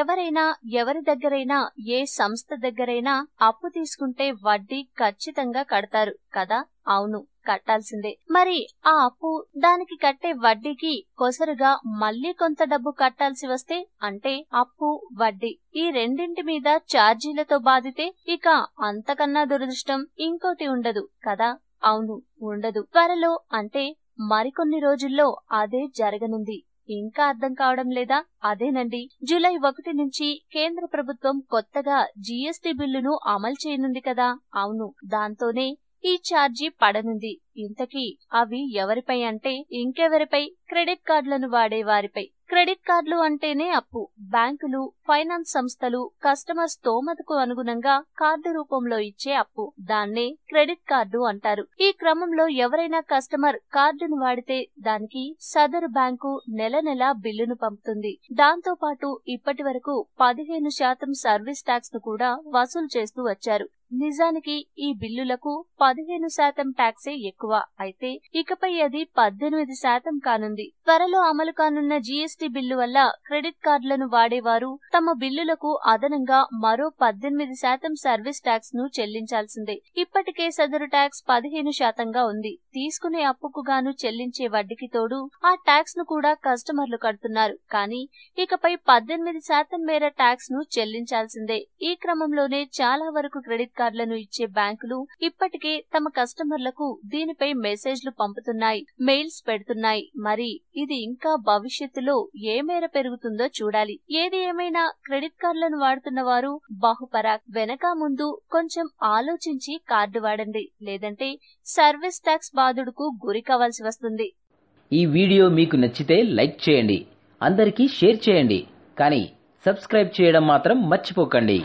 ఎవరైనా ఎవరి దగ్గరైనా ఏ సంస్థ దగ్గరైనా అప్పు తీసుకుంటే వడ్డీ ఖచ్చితంగా కడతారు కదా అవును కట్టాల్సిందే మరి ఆ అప్పు దానికి కట్టే వడ్డీకి కొసరుగా మళ్లీ కొంత డబ్బు కట్టాల్సి వస్తే అంటే అప్పు వడ్డీ ఈ రెండింటి మీద ఛార్జీలతో బాధితే ఇక అంతకన్నా దురదృష్టం ఇంకోటి ఉండదు కదా అవును ఉండదు త్వరలో అంటే మరికొన్ని రోజుల్లో అదే జరగనుంది ఇంకా అర్థం కావడం లేదా అదేనండి జూలై ఒకటి నుంచి కేంద్ర ప్రభుత్వం కొత్తగా జీఎస్టీ బిల్లును అమలు చేయనుంది కదా అవును దాంతోనే ఈ ఛార్జీ పడనుంది ఇంతకీ అవి ఎవరిపై అంటే ఇంకెవరిపై క్రెడిట్ కార్డులను వాడే వారిపై క్రెడిట్ కార్డులు అంటేనే అప్పు బ్యాంకులు ఫైనాన్స్ సంస్థలు కస్టమర్స్ తోమతకు అనుగుణంగా కార్డు రూపంలో ఇచ్చే అప్పు దాన్నే క్రెడిట్ కార్డు అంటారు ఈ క్రమంలో ఎవరైనా కస్టమర్ కార్డును వాడితే దానికి సదరు బ్యాంకు నెల నెల బిల్లును పంపుతుంది దాంతో పాటు ఇప్పటి వరకు పదిహేను శాతం సర్వీస్ ట్యాక్స్ ను కూడా వసూలు చేస్తూ వచ్చారు నిజానికి ఈ బిల్లులకు పదిహేను శాతం ట్యాక్సే ఎక్కువ అయితే ఇకపై అది పద్దెనిమిది శాతం కానుంది త్వరలో అమలు కానున్న జీఎస్టీ బిల్లు వల్ల క్రెడిట్ కార్డులను వాడేవారు తమ బిల్లులకు అదనంగా మరో పద్దెనిమిది శాతం సర్వీస్ ట్యాక్స్ ను చెల్లించాల్సిందే ఇప్పటికే సదరు ట్యాక్స్ పదిహేను శాతంగా ఉంది తీసుకునే అప్పుకు గాను చెల్లించే వడ్డీకి తోడు ఆ ట్యాక్స్ ను కూడా కస్టమర్లు కడుతున్నారు కానీ ఇకపై పద్దెనిమిది శాతం మేర ట్యాక్స్ ను చెల్లించాల్సిందే ఈ క్రమంలోనే చాలా వరకు క్రెడిట్ కార్డులను ఇచ్చే బ్యాంకులు ఇప్పటికే తమ కస్టమర్లకు దీనిపై మెసేజ్లు పంపుతున్నాయి మెయిల్స్ పెడుతున్నాయి మరి ఇది ఇంకా భవిష్యత్తులో ఏ మేర పెరుగుతుందో చూడాలి ఏది ఏమైనా క్రెడిట్ కార్డులను వాడుతున్న వారు బహుపరా వెనక ముందు కొంచెం ఆలోచించి కార్డు వాడండి లేదంటే సర్వీస్ ట్యాక్స్ బాధుడుకు గురి కావాల్సి వస్తుంది ఈ వీడియో మీకు నచ్చితే లైక్ చేయండి అందరికీ షేర్ చేయండి కానీ సబ్స్క్రైబ్ చేయడం మాత్రం మర్చిపోకండి